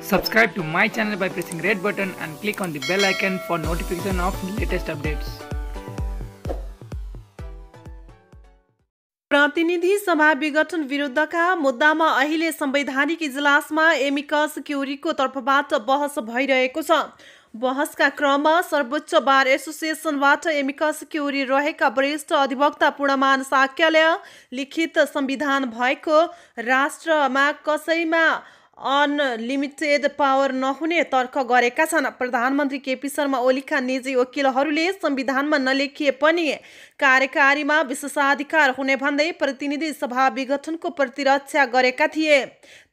Subscribe to my channel by pressing red button and click on the bell icon for notification of latest updates. प्रतिनिधि सभा विघटन विरुद्धका मुद्दामा अहिले संवैधानिक इजलासमा amicus क्युरीको तर्फबाट बहस भइरहेको छ बहसका क्रममा सर्वोच्च बार एसोसिएसनबाट एमिकस क्युरी रहेका वरिष्ठ अधिवक्ता पूर्णमान साक्यले लिखित संविधान भएको राष्ट्रमा कसैमा अनलिमिटेड पावर नहुने तर्क गरेका छन् प्रधानमन्त्री केपी शर्मा ओलीका निजी वकिलहरूले संविधानमा नलेखिए पनि कार्यकारीमा विशेषाधिकार हुने भन्दै प्रतिनिधि सभा विघटनको प्रतिरक्षा गरेका थिए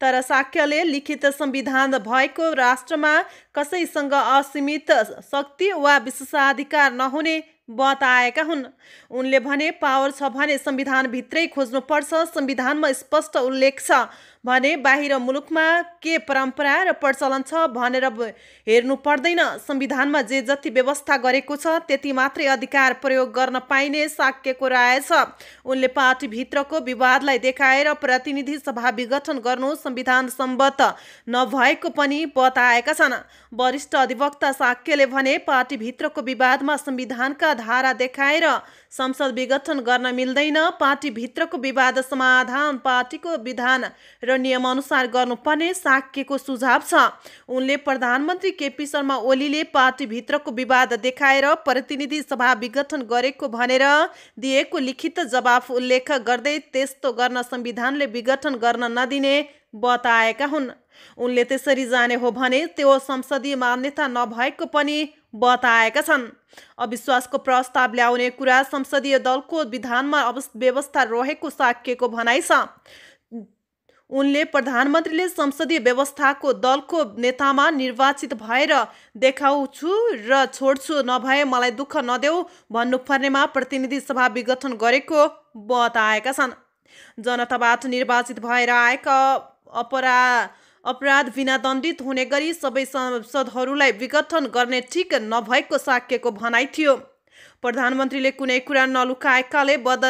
तर साक्यले लिखित संविधान भएको राष्ट्रमा कसैसँग असीमित शक्ति वा विशेषाधिकार नहुने बताएका हुन् उनले भने पावर छ भने संविधानभित्रै खोज्नुपर्छ संविधानमा स्पष्ट उल्लेख छ भने बाहिर मुलुकमा के परम्परा र प्रचलन छ भनेर हेर्नु पर्दैन संविधानमा जे जति व्यवस्था गरेको छ त्यति मात्रै अधिकार प्रयोग गर्न पाइने साक्यको राय छ उनले पार्टीभित्रको विवादलाई देखाएर प्रतिनिधि सभा विघटन गर्नु संविधान सम्बद्ध नभएको पनि बताएका छन् वरिष्ठ अधिवक्ता साक्यले भने पार्टीभित्रको विवादमा संविधानका धारा देखाएर संसद विघटन गर्न मिल्दैन पार्टीभित्रको विवाद समाधान पार्टीको विधान र र नियमअनुसार गर्नुपर्ने साक्यको सुझाव छ उनले प्रधानमन्त्री केपी शर्मा ओलीले पार्टीभित्रको विवाद देखाएर प्रतिनिधि सभा विघटन गरेको भनेर दिएको लिखित जवाफ उल्लेख गर्दै त्यस्तो गर्न संविधानले विघटन गर्न नदिने बताएका हुन् उनले त्यसरी जाने हो भने त्यो संसदीय मान्यता नभएको पनि बताएका छन् अविश्वासको प्रस्ताव ल्याउने कुरा संसदीय दलको विधानमा व्यवस्था रहेको साक्यको भनाइ छ उनले प्रधानमन्त्रीले संसदीय व्यवस्थाको दलको नेतामा निर्वाचित भएर देखाउँछु र छोड्छु नभए मलाई दुःख नदेऊ भन्नुपर्नेमा प्रतिनिधि सभा विघटन गरेको बताएका छन् जनताबाट निर्वाचित भएर आएका अपरा अपराध बिना दण्डित हुने गरी सबै सांसदहरूलाई विघटन गर्ने ठिक नभएको साक्यको भनाइ थियो प्रधानमन्त्रीले कुनै कुरा नलुकाएकाले बद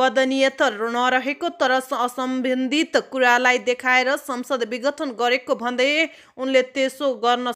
बदनीयत नरहेको तर असम्बन्धित कुरालाई देखाएर संसद विघटन गरेको भन्दै उनले त्यसो गर्न